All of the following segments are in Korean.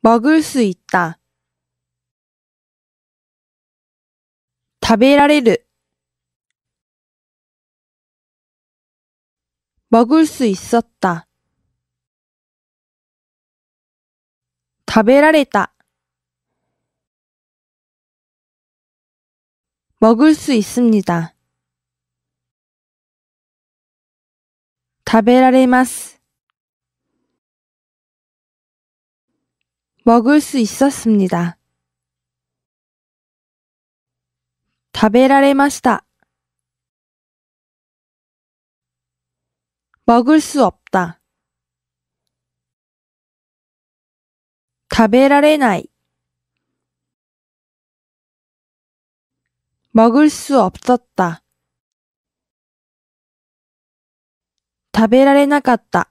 먹을 수 있다. 食べられる 먹을 수 있었다. 食べられた 먹을 수 있습니다. 食べられます 먹을 수 있었습니다. 食べられました. 먹을 수 없다. 食べられない. 먹을 수 없었다. 食べられなかった。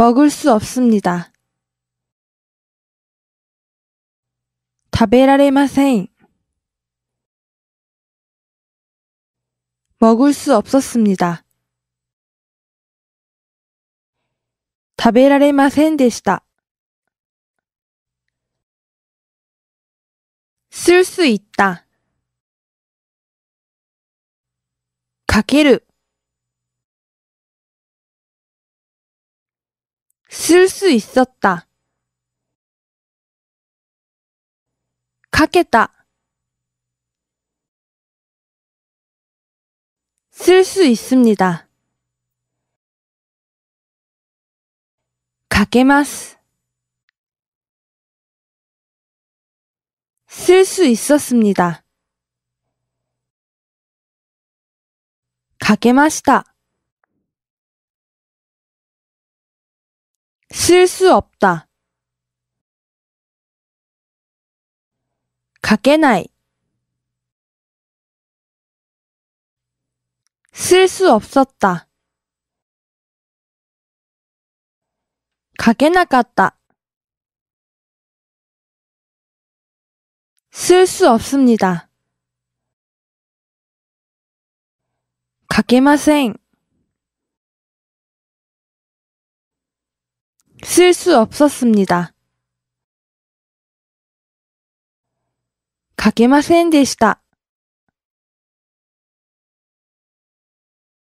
먹을 수 없습니다. 食べられません. 먹을 수 없었습니다. 食べられませんでした.쓸 수 있다. かける 쓸수 있었다. 가겠다. 쓸 수 있습니다. 가게마스. 쓸수 있었습니다. 가게마시다. 쓸수 없다. 가けない쓸 수 없었다. 가けなかった쓸 수 없습니다. 가けません 쓸수 없었습니다. かけませんでした。